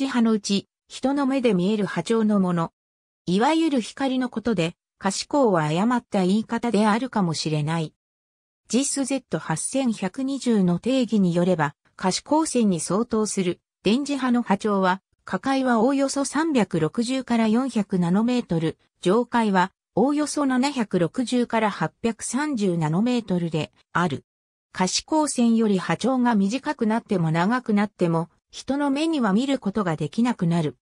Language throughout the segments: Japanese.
磁派のうち、人の目で見える波長のもの。いわゆる光のことで、可視光は誤った言い方であるかもしれない。JISZ8120 の定義によれば、可視光線に相当する電磁波の波長は、下界はおおよそ360から400ナノメートル、上界はおおよそ760から830ナノメートルである。可視光線より波長が短くなっても長くなっても人の目には見ることができなくなる。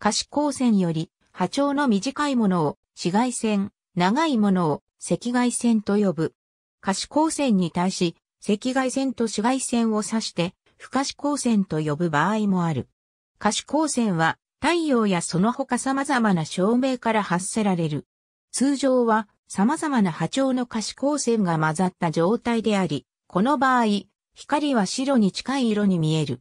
可視光線より波長の短いものを紫外線、長いものを赤外線と呼ぶ。可視光線に対し赤外線と紫外線を指して不可視光線と呼ぶ場合もある。可視光線は太陽やその他様々な照明から発せられる。通常は様々な波長の可視光線が混ざった状態であり、この場合、光は白に近い色に見える。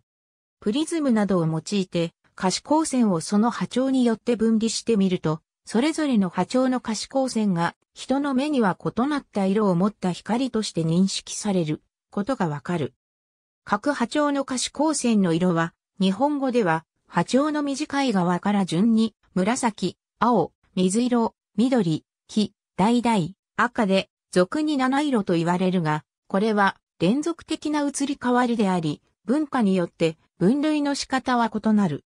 プリズムなどを用いて可視光線をその波長によって分離してみると、それぞれの波長の可視光線が人の目には異なった色を持った光として認識されることがわかる。各波長の可視光線の色は、日本語では波長の短い側から順に紫、青、水色、緑、黄、橙、赤で俗に七色と言われるが、これは連続的な移り変わりであり、文化によって分類の仕方は異なる。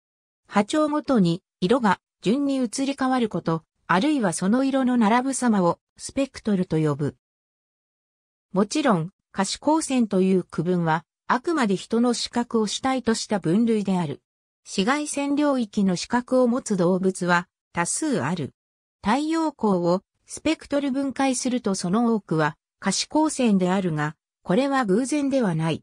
波長ごとに色が順に移り変わること、あるいはその色の並ぶ様をスペクトルと呼ぶ。もちろん、可視光線という区分は、あくまで人の視覚を主体とした分類である。紫外線領域の視覚を持つ動物は多数ある。太陽光をスペクトル分解するとその多くは可視光線であるが、これは偶然ではない。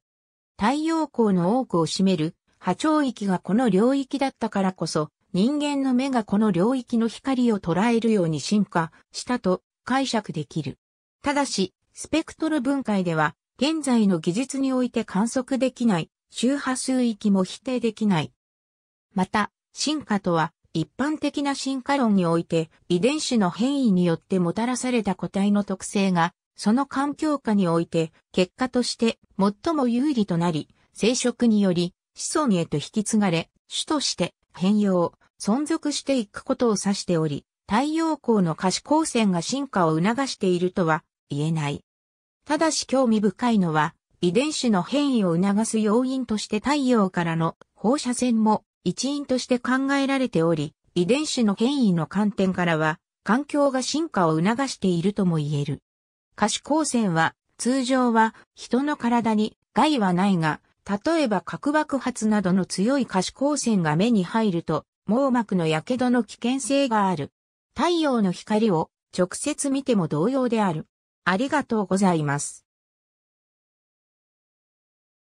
太陽光の多くを占める波長域がこの領域だったからこそ、人間の目がこの領域の光を捉えるように進化したと解釈できる。ただし、スペクトル分解では、現在の技術において観測できない周波数域も否定できない。また、進化とは、一般的な進化論において遺伝子の変異によってもたらされた個体の特性がその環境下において、結果として最も有利となり、生殖により子孫へと引き継がれ、種として変容、存続していくことを指しており、太陽光の可視光線が進化を促しているとは言えない。ただし興味深いのは、遺伝子の変異を促す要因として太陽からの放射線も一因として考えられており、遺伝子の変異の観点からは、環境が進化を促しているとも言える。可視光線は、通常は人の体に害はないが、例えば核爆発などの強い可視光線が目に入ると、網膜の火傷の危険性がある。太陽の光を直接見ても同様である。ありがとうございます。